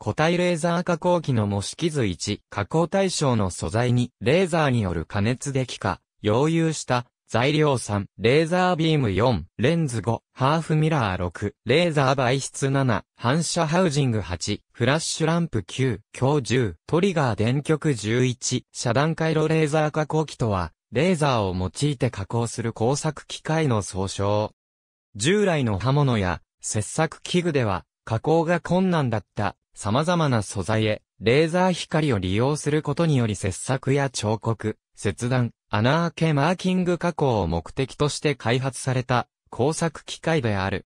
固体レーザー加工機の模式図1、加工対象の素材に、レーザーによる加熱で気化、溶融した、材料3、レーザービーム4、レンズ5、ハーフミラー6、レーザー媒質7、反射ハウジング8、フラッシュランプ9、強10、トリガー電極11、遮断回路レーザー加工機とは、レーザーを用いて加工する工作機械の総称。従来の刃物や、切削器具では、加工が困難だった様々な素材へ、レーザー光を利用することにより切削や彫刻、切断、穴開けマーキング加工を目的として開発された工作機械である。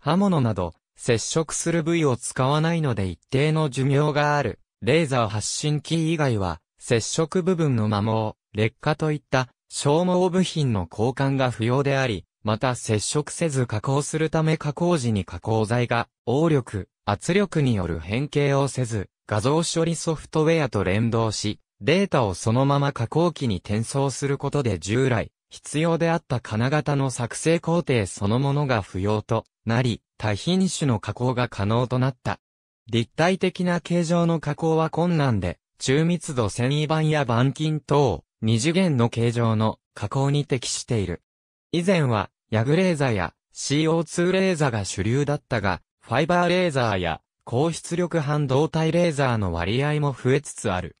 刃物など、接触する部位を使わないので一定の寿命がある。レーザー発信機以外は、接触部分の摩耗、劣化といった消耗部品の交換が不要であり、また接触せず加工するため加工時に加工材が、応力、圧力による変形をせず、画像処理ソフトウェアと連動し、データをそのまま加工機に転送することで従来、必要であった金型の作成工程そのものが不要となり、多品種の加工が可能となった。立体的な形状の加工は困難で、中密度繊維板や板金等、二次元の形状の加工に適している。以前は、ヤグレーザや CO2 レーザーが主流だったが、ファイバーレーザーや高出力半導体レーザーの割合も増えつつある。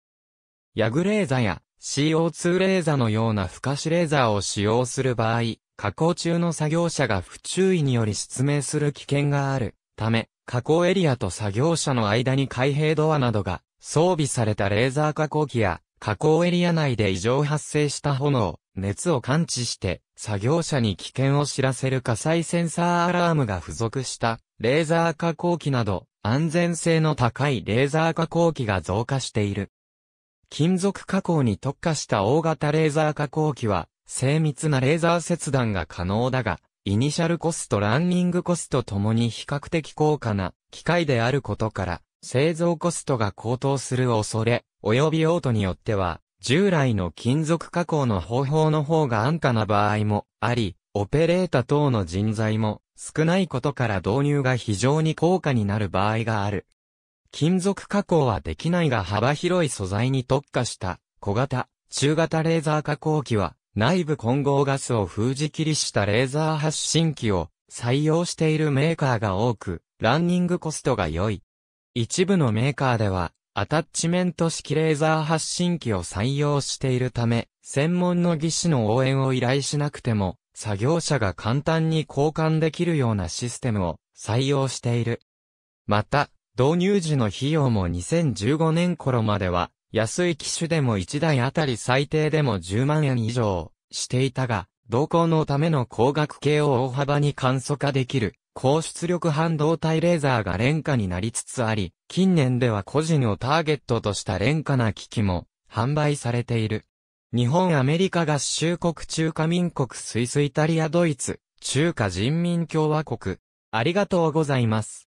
ヤグレーザや CO2 レーザーのような不可視レーザーを使用する場合、加工中の作業者が不注意により失明する危険があるため、加工エリアと作業者の間に開閉ドアなどが装備されたレーザー加工機や加工エリア内で異常発生した炎、熱を感知して、作業者に危険を知らせる火災センサーアラームが付属した、レーザー加工機など、安全性の高いレーザー加工機が増加している。金属加工に特化した大型レーザー加工機は、精密なレーザー切断が可能だが、イニシャルコストランニングコストともに比較的高価な機械であることから、製造コストが高騰する恐れ、及び用途によっては、従来の金属加工の方法の方が安価な場合もあり、オペレータ等の人材も少ないことから導入が非常に高価になる場合がある。金属加工はできないが幅広い素材に特化した小型、中型レーザー加工機は内部混合ガスを封じ切りしたレーザー発信機を採用しているメーカーが多く、ランニングコストが良い。一部のメーカーではアタッチメント式レーザー発信機を採用しているため、専門の技師の応援を依頼しなくても、作業者が簡単に交換できるようなシステムを採用している。また、導入時の費用も2015年頃までは、安い機種でも1台あたり最低でも10万円以上していたが、動向のための光学系を大幅に簡素化できる高出力半導体レーザーが廉価になりつつあり、近年では個人をターゲットとした廉価な機器も販売されている。日本アメリカ合衆国中華民国スイスイタリアドイツ中華人民共和国。ありがとうございます。